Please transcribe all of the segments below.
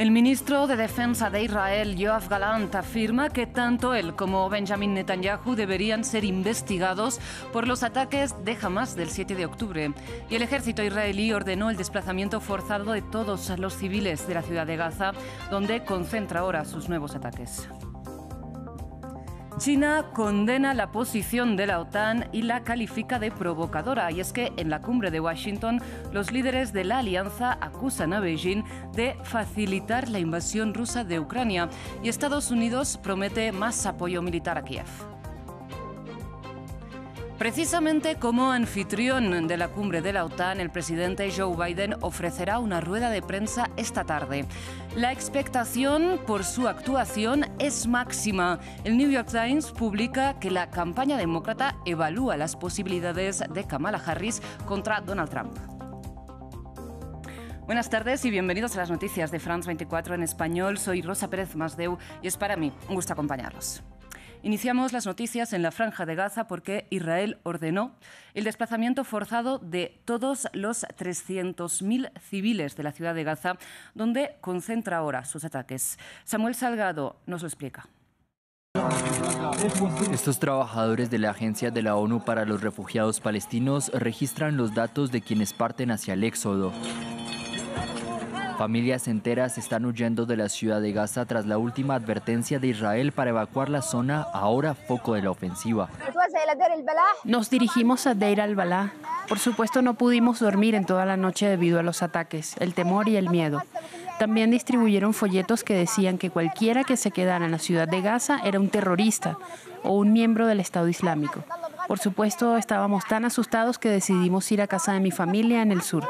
El ministro de Defensa de Israel, Yoav Galant, afirma que tanto él como Benjamin Netanyahu deberían ser investigados por los ataques de Hamas del 7 de octubre. Y el ejército israelí ordenó el desplazamiento forzado de todos los civiles de la ciudad de Gaza, donde concentra ahora sus nuevos ataques. China condena la posición de la OTAN y la califica de provocadora. Y es que en la cumbre de Washington, los líderes de la alianza acusan a Beijing de facilitar la invasión rusa de Ucrania. Y Estados Unidos promete más apoyo militar a Kiev. Precisamente como anfitrión de la cumbre de la OTAN, el presidente Joe Biden ofrecerá una rueda de prensa esta tarde. La expectación por su actuación es máxima. El New York Times publica que la campaña demócrata evalúa las posibilidades de Kamala Harris contra Donald Trump. Buenas tardes y bienvenidos a las noticias de France 24 en español. Soy Rosa Pérez Masdeu y es para mí un gusto acompañarlos. Iniciamos las noticias en la franja de Gaza porque Israel ordenó el desplazamiento forzado de todos los 300.000 civiles de la ciudad de Gaza, donde concentra ahora sus ataques. Samuel Salgado nos lo explica. Estos trabajadores de la Agencia de la ONU para los Refugiados Palestinos registran los datos de quienes parten hacia el éxodo. Familias enteras están huyendo de la ciudad de Gaza tras la última advertencia de Israel para evacuar la zona, ahora foco de la ofensiva. Nos dirigimos a Deir al-Balá. Por supuesto no pudimos dormir en toda la noche debido a los ataques, el temor y el miedo. También distribuyeron folletos que decían que cualquiera que se quedara en la ciudad de Gaza era un terrorista o un miembro del Estado Islámico. Por supuesto, estábamos tan asustados que decidimos ir a casa de mi familia en el sur.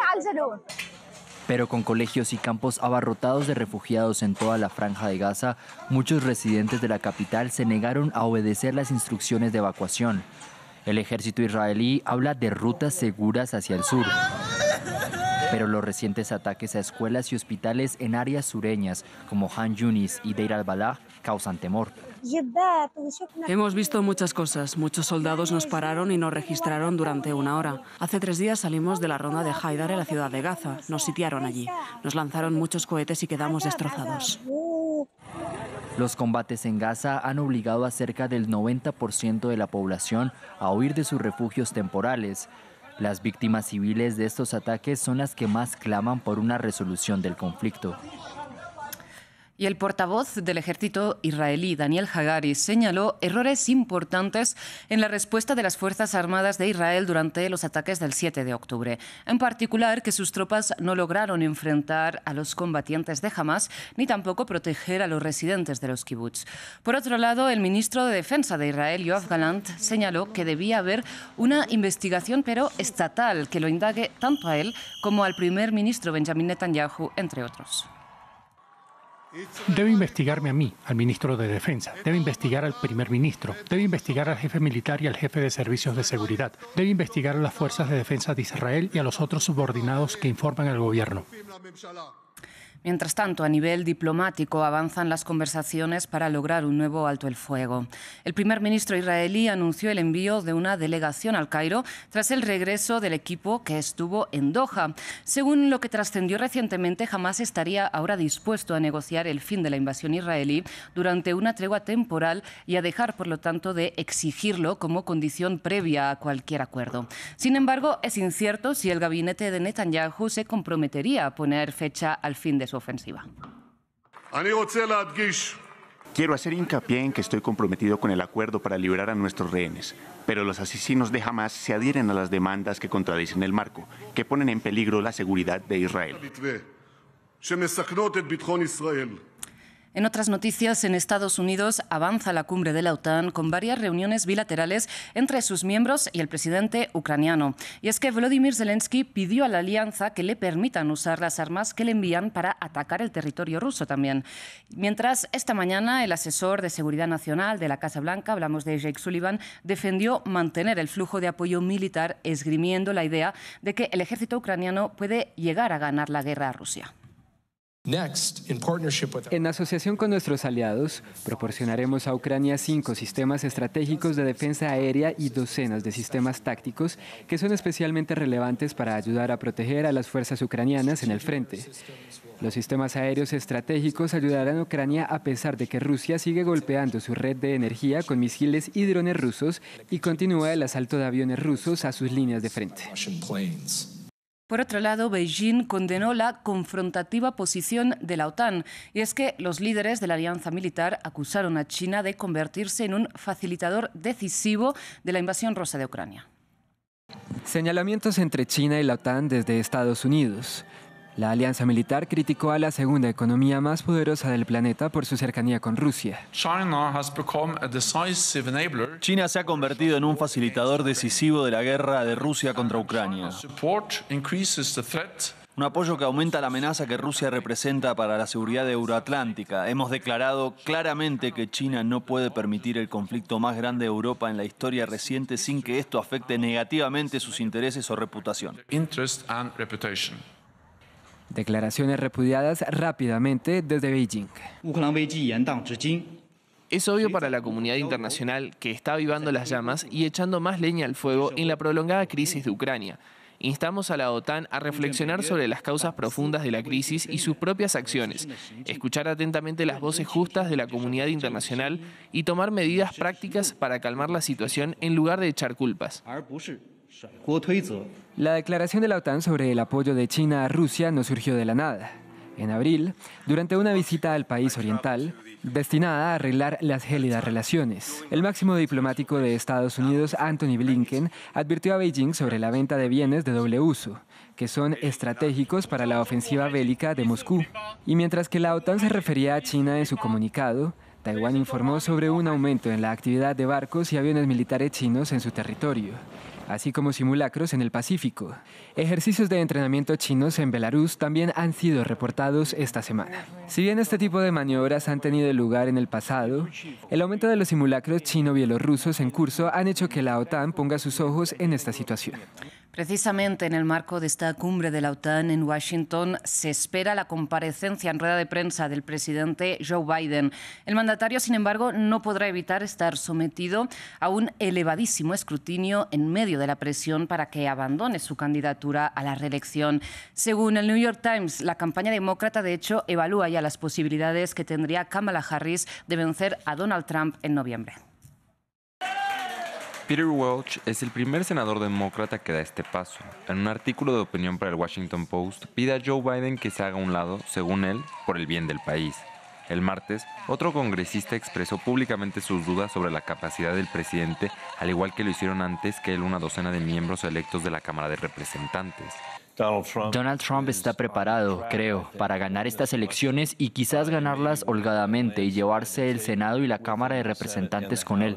Pero con colegios y campos abarrotados de refugiados en toda la franja de Gaza, muchos residentes de la capital se negaron a obedecer las instrucciones de evacuación. El ejército israelí habla de rutas seguras hacia el sur pero los recientes ataques a escuelas y hospitales en áreas sureñas como Han Yunis y Deir al-Balah causan temor. Hemos visto muchas cosas. Muchos soldados nos pararon y nos registraron durante una hora. Hace tres días salimos de la ronda de Haidar en la ciudad de Gaza. Nos sitiaron allí. Nos lanzaron muchos cohetes y quedamos destrozados. Los combates en Gaza han obligado a cerca del 90% de la población a huir de sus refugios temporales. Las víctimas civiles de estos ataques son las que más claman por una resolución del conflicto. Y el portavoz del ejército israelí, Daniel Hagari, señaló errores importantes en la respuesta de las Fuerzas Armadas de Israel durante los ataques del 7 de octubre. En particular, que sus tropas no lograron enfrentar a los combatientes de Hamas ni tampoco proteger a los residentes de los kibbutz. Por otro lado, el ministro de Defensa de Israel, Yoav Galant, señaló que debía haber una investigación, pero estatal, que lo indague tanto a él como al primer ministro Benjamin Netanyahu, entre otros. Debe investigarme a mí, al ministro de Defensa. Debe investigar al primer ministro. Debe investigar al jefe militar y al jefe de servicios de seguridad. Debe investigar a las fuerzas de defensa de Israel y a los otros subordinados que informan al gobierno. Mientras tanto, a nivel diplomático avanzan las conversaciones para lograr un nuevo alto el fuego. El primer ministro israelí anunció el envío de una delegación al Cairo tras el regreso del equipo que estuvo en Doha. Según lo que trascendió recientemente, jamás estaría ahora dispuesto a negociar el fin de la invasión israelí durante una tregua temporal y a dejar, por lo tanto, de exigirlo como condición previa a cualquier acuerdo. Sin embargo, es incierto si el gabinete de Netanyahu se comprometería a poner fecha al fin de ofensiva. Quiero hacer hincapié en que estoy comprometido con el acuerdo para liberar a nuestros rehenes, pero los asesinos de Hamas se adhieren a las demandas que contradicen el marco, que ponen en peligro la seguridad de Israel. En otras noticias, en Estados Unidos avanza la cumbre de la OTAN con varias reuniones bilaterales entre sus miembros y el presidente ucraniano. Y es que Vladimir Zelensky pidió a la alianza que le permitan usar las armas que le envían para atacar el territorio ruso también. Mientras, esta mañana el asesor de Seguridad Nacional de la Casa Blanca, hablamos de Jake Sullivan, defendió mantener el flujo de apoyo militar esgrimiendo la idea de que el ejército ucraniano puede llegar a ganar la guerra a Rusia. En asociación con nuestros aliados, proporcionaremos a Ucrania cinco sistemas estratégicos de defensa aérea y docenas de sistemas tácticos que son especialmente relevantes para ayudar a proteger a las fuerzas ucranianas en el frente. Los sistemas aéreos estratégicos ayudarán a Ucrania a pesar de que Rusia sigue golpeando su red de energía con misiles y drones rusos y continúa el asalto de aviones rusos a sus líneas de frente. Por otro lado, Beijing condenó la confrontativa posición de la OTAN, y es que los líderes de la alianza militar acusaron a China de convertirse en un facilitador decisivo de la invasión rusa de Ucrania. Señalamientos entre China y la OTAN desde Estados Unidos. La alianza militar criticó a la segunda economía más poderosa del planeta por su cercanía con Rusia. China se ha convertido en un facilitador decisivo de la guerra de Rusia contra Ucrania. Un apoyo que aumenta la amenaza que Rusia representa para la seguridad euroatlántica. Hemos declarado claramente que China no puede permitir el conflicto más grande de Europa en la historia reciente sin que esto afecte negativamente sus intereses o reputación. Declaraciones repudiadas rápidamente desde Beijing. Es obvio para la comunidad internacional que está avivando las llamas y echando más leña al fuego en la prolongada crisis de Ucrania. Instamos a la OTAN a reflexionar sobre las causas profundas de la crisis y sus propias acciones, escuchar atentamente las voces justas de la comunidad internacional y tomar medidas prácticas para calmar la situación en lugar de echar culpas. La declaración de la OTAN sobre el apoyo de China a Rusia no surgió de la nada. En abril, durante una visita al país oriental, destinada a arreglar las gélidas relaciones, el máximo diplomático de Estados Unidos, Anthony Blinken, advirtió a Beijing sobre la venta de bienes de doble uso, que son estratégicos para la ofensiva bélica de Moscú. Y mientras que la OTAN se refería a China en su comunicado, Taiwán informó sobre un aumento en la actividad de barcos y aviones militares chinos en su territorio, así como simulacros en el Pacífico. Ejercicios de entrenamiento chinos en Belarus también han sido reportados esta semana. Si bien este tipo de maniobras han tenido lugar en el pasado, el aumento de los simulacros chino-bielorrusos en curso han hecho que la OTAN ponga sus ojos en esta situación. Precisamente en el marco de esta cumbre de la OTAN en Washington se espera la comparecencia en rueda de prensa del presidente Joe Biden. El mandatario, sin embargo, no podrá evitar estar sometido a un elevadísimo escrutinio en medio de la presión para que abandone su candidatura a la reelección. Según el New York Times, la campaña demócrata, de hecho, evalúa ya las posibilidades que tendría Kamala Harris de vencer a Donald Trump en noviembre. Peter Welch es el primer senador demócrata que da este paso. En un artículo de opinión para el Washington Post pide a Joe Biden que se haga a un lado, según él, por el bien del país. El martes, otro congresista expresó públicamente sus dudas sobre la capacidad del presidente, al igual que lo hicieron antes que él una docena de miembros electos de la Cámara de Representantes. Donald Trump está preparado, creo, para ganar estas elecciones y quizás ganarlas holgadamente y llevarse el Senado y la Cámara de Representantes con él.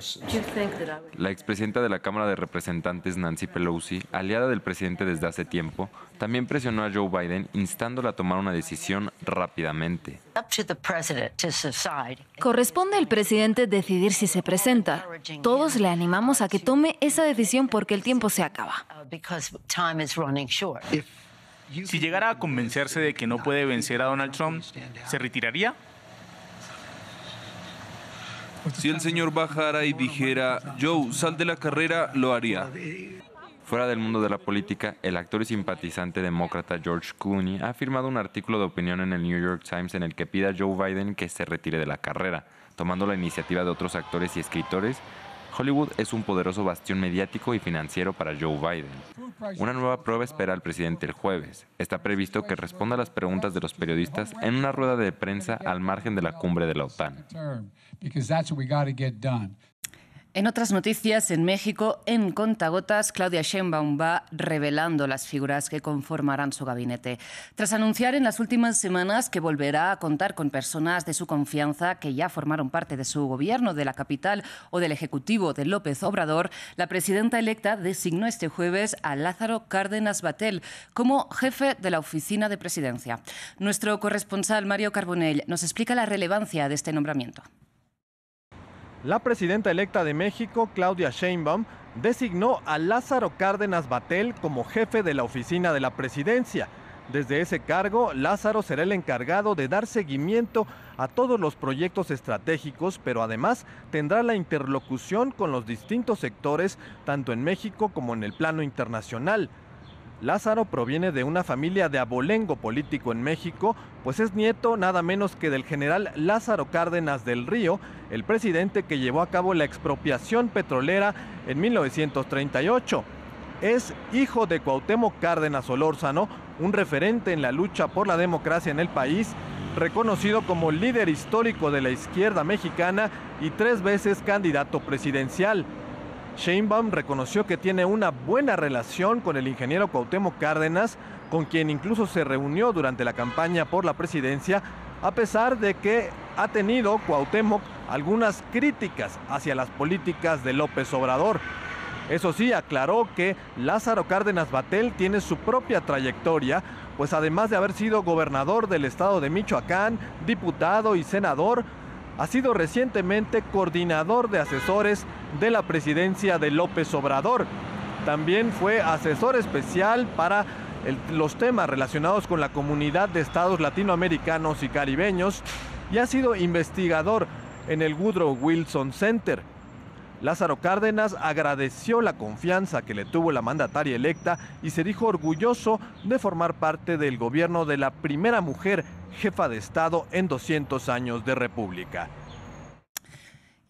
La expresidenta de la Cámara de Representantes, Nancy Pelosi, aliada del presidente desde hace tiempo, también presionó a Joe Biden instándola a tomar una decisión rápidamente. Corresponde al presidente decidir si se presenta. Todos le animamos a que tome esa decisión porque el tiempo se acaba. Uh, si llegara a convencerse de que no puede vencer a Donald Trump, ¿se retiraría? Si el señor bajara y dijera, Joe, sal de la carrera, lo haría. Fuera del mundo de la política, el actor y simpatizante demócrata George Clooney ha firmado un artículo de opinión en el New York Times en el que pide a Joe Biden que se retire de la carrera, tomando la iniciativa de otros actores y escritores Hollywood es un poderoso bastión mediático y financiero para Joe Biden. Una nueva prueba espera al presidente el jueves. Está previsto que responda a las preguntas de los periodistas en una rueda de prensa al margen de la cumbre de la OTAN. En otras noticias, en México, en Contagotas, Claudia Sheinbaum va revelando las figuras que conformarán su gabinete. Tras anunciar en las últimas semanas que volverá a contar con personas de su confianza que ya formaron parte de su gobierno, de la capital o del ejecutivo de López Obrador, la presidenta electa designó este jueves a Lázaro Cárdenas Batel como jefe de la oficina de presidencia. Nuestro corresponsal Mario Carbonell nos explica la relevancia de este nombramiento la presidenta electa de México, Claudia Sheinbaum, designó a Lázaro Cárdenas Batel como jefe de la oficina de la presidencia. Desde ese cargo, Lázaro será el encargado de dar seguimiento a todos los proyectos estratégicos, pero además tendrá la interlocución con los distintos sectores, tanto en México como en el plano internacional. Lázaro proviene de una familia de abolengo político en México, pues es nieto nada menos que del general Lázaro Cárdenas del Río, el presidente que llevó a cabo la expropiación petrolera en 1938. Es hijo de Cuauhtémoc Cárdenas Olórzano, un referente en la lucha por la democracia en el país, reconocido como líder histórico de la izquierda mexicana y tres veces candidato presidencial. Sheinbaum reconoció que tiene una buena relación con el ingeniero Cuauhtémoc Cárdenas, con quien incluso se reunió durante la campaña por la presidencia, a pesar de que ha tenido Cuauhtémoc algunas críticas hacia las políticas de López Obrador. Eso sí, aclaró que Lázaro Cárdenas Batel tiene su propia trayectoria, pues además de haber sido gobernador del estado de Michoacán, diputado y senador, ha sido recientemente coordinador de asesores de la presidencia de López Obrador. También fue asesor especial para los temas relacionados con la comunidad de estados latinoamericanos y caribeños y ha sido investigador en el Woodrow Wilson Center. Lázaro Cárdenas agradeció la confianza que le tuvo la mandataria electa y se dijo orgulloso de formar parte del gobierno de la primera mujer jefa de Estado en 200 años de República.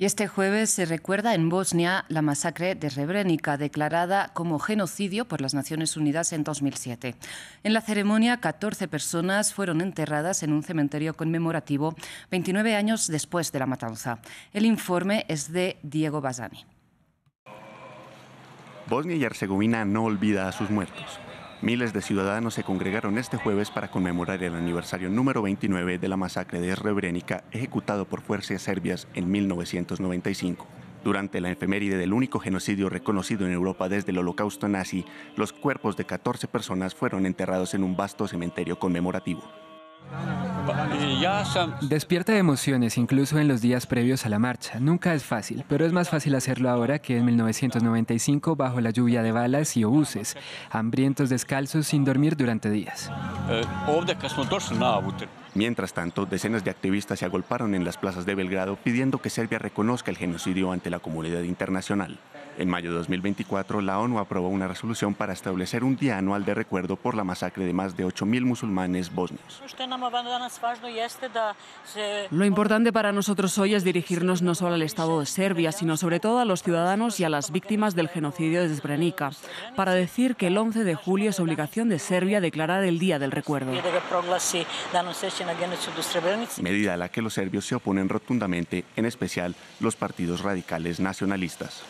Y este jueves se recuerda en Bosnia la masacre de Rebrenica, declarada como genocidio por las Naciones Unidas en 2007. En la ceremonia, 14 personas fueron enterradas en un cementerio conmemorativo 29 años después de la matanza. El informe es de Diego Basani. Bosnia y Herzegovina no olvida a sus muertos. Miles de ciudadanos se congregaron este jueves para conmemorar el aniversario número 29 de la masacre de Srebrenica ejecutado por fuerzas serbias en 1995. Durante la efeméride del único genocidio reconocido en Europa desde el holocausto nazi, los cuerpos de 14 personas fueron enterrados en un vasto cementerio conmemorativo. Despierta emociones incluso en los días previos a la marcha. Nunca es fácil, pero es más fácil hacerlo ahora que en 1995 bajo la lluvia de balas y obuses, hambrientos descalzos sin dormir durante días. Eh, Mientras tanto, decenas de activistas se agolparon en las plazas de Belgrado pidiendo que Serbia reconozca el genocidio ante la comunidad internacional. En mayo de 2024, la ONU aprobó una resolución para establecer un día anual de recuerdo por la masacre de más de 8.000 musulmanes bosnios. Lo importante para nosotros hoy es dirigirnos no solo al Estado de Serbia, sino sobre todo a los ciudadanos y a las víctimas del genocidio de Srebrenica, para decir que el 11 de julio es obligación de Serbia declarar el Día del Recuerdo. Medida a la que los serbios se oponen rotundamente, en especial los partidos radicales nacionalistas.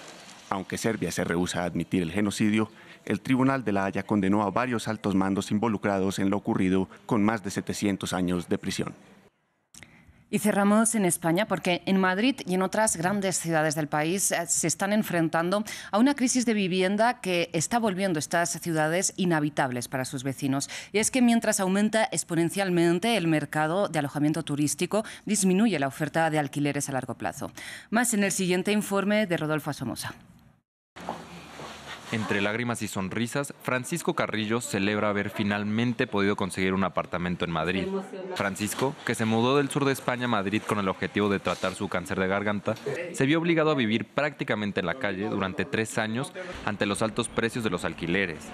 Aunque Serbia se rehúsa a admitir el genocidio, el Tribunal de la Haya condenó a varios altos mandos involucrados en lo ocurrido con más de 700 años de prisión. Y cerramos en España porque en Madrid y en otras grandes ciudades del país eh, se están enfrentando a una crisis de vivienda que está volviendo estas ciudades inhabitables para sus vecinos. Y es que mientras aumenta exponencialmente el mercado de alojamiento turístico, disminuye la oferta de alquileres a largo plazo. Más en el siguiente informe de Rodolfo Asomosa. Entre lágrimas y sonrisas, Francisco Carrillo celebra haber finalmente podido conseguir un apartamento en Madrid. Francisco, que se mudó del sur de España a Madrid con el objetivo de tratar su cáncer de garganta, se vio obligado a vivir prácticamente en la calle durante tres años ante los altos precios de los alquileres.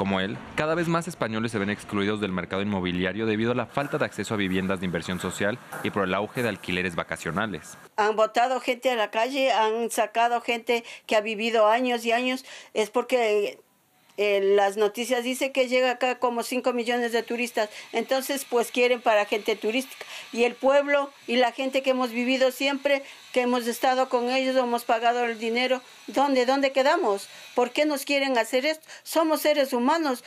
Como él, cada vez más españoles se ven excluidos del mercado inmobiliario debido a la falta de acceso a viviendas de inversión social y por el auge de alquileres vacacionales. Han botado gente a la calle, han sacado gente que ha vivido años y años, es porque las noticias dice que llega acá como 5 millones de turistas, entonces pues quieren para gente turística. Y el pueblo y la gente que hemos vivido siempre, que hemos estado con ellos, hemos pagado el dinero, ¿dónde, dónde quedamos? ¿Por qué nos quieren hacer esto? Somos seres humanos.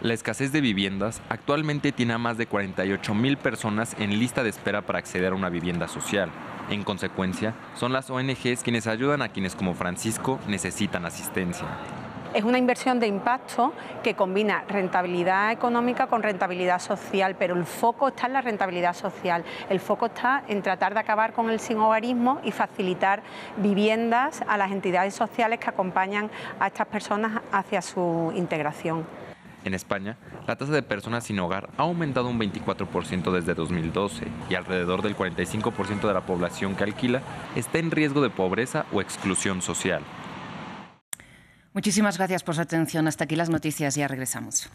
La escasez de viviendas actualmente tiene a más de 48 mil personas en lista de espera para acceder a una vivienda social. En consecuencia, son las ONGs quienes ayudan a quienes como Francisco necesitan asistencia. Es una inversión de impacto que combina rentabilidad económica con rentabilidad social, pero el foco está en la rentabilidad social. El foco está en tratar de acabar con el sin hogarismo y facilitar viviendas a las entidades sociales que acompañan a estas personas hacia su integración. En España, la tasa de personas sin hogar ha aumentado un 24% desde 2012 y alrededor del 45% de la población que alquila está en riesgo de pobreza o exclusión social. Muchísimas gracias por su atención. Hasta aquí las noticias. Ya regresamos.